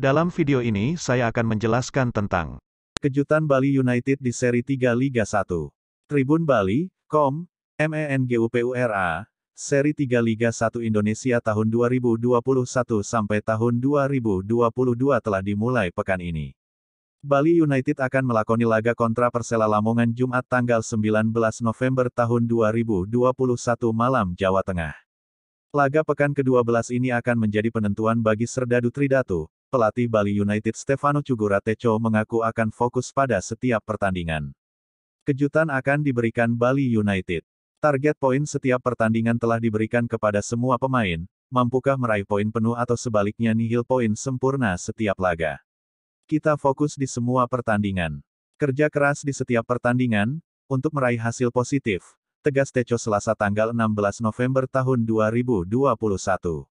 Dalam video ini saya akan menjelaskan tentang kejutan Bali United di seri 3 Liga 1. Tribun Bali, Kom, MENGUPURA, seri 3 Liga 1 Indonesia tahun 2021 sampai tahun 2022 telah dimulai pekan ini. Bali United akan melakoni laga kontra Persela Lamongan Jumat tanggal 19 November tahun 2021 malam Jawa Tengah. Laga pekan ke-12 ini akan menjadi penentuan bagi Serdadu Tridatu, pelatih Bali United Stefano Cugura Teco mengaku akan fokus pada setiap pertandingan. Kejutan akan diberikan Bali United. Target poin setiap pertandingan telah diberikan kepada semua pemain, mampukah meraih poin penuh atau sebaliknya nihil poin sempurna setiap laga. Kita fokus di semua pertandingan. Kerja keras di setiap pertandingan, untuk meraih hasil positif, tegas Teco Selasa tanggal 16 November tahun 2021.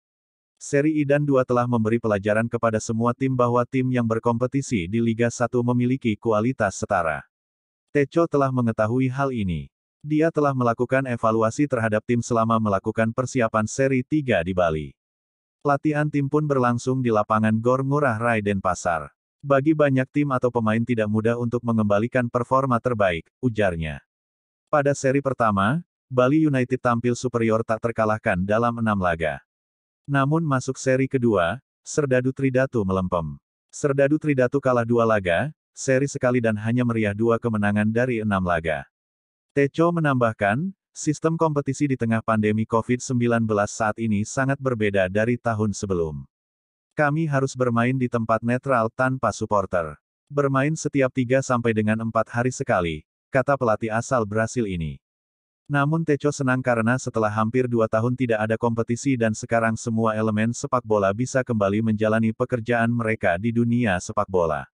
Seri Idan dan telah memberi pelajaran kepada semua tim bahwa tim yang berkompetisi di Liga 1 memiliki kualitas setara. Teco telah mengetahui hal ini. Dia telah melakukan evaluasi terhadap tim selama melakukan persiapan seri 3 di Bali. Latihan tim pun berlangsung di lapangan Gor Ngurah Rai Denpasar. Bagi banyak tim atau pemain tidak mudah untuk mengembalikan performa terbaik, ujarnya. Pada seri pertama, Bali United tampil superior tak terkalahkan dalam enam laga. Namun masuk seri kedua, Serdadu Tridatu melempem. Serdadu Tridatu kalah dua laga, seri sekali dan hanya meriah dua kemenangan dari enam laga. Teco menambahkan, sistem kompetisi di tengah pandemi COVID-19 saat ini sangat berbeda dari tahun sebelum. Kami harus bermain di tempat netral tanpa supporter. Bermain setiap tiga sampai dengan empat hari sekali, kata pelatih asal Brasil ini. Namun Teco senang karena setelah hampir dua tahun tidak ada kompetisi dan sekarang semua elemen sepak bola bisa kembali menjalani pekerjaan mereka di dunia sepak bola.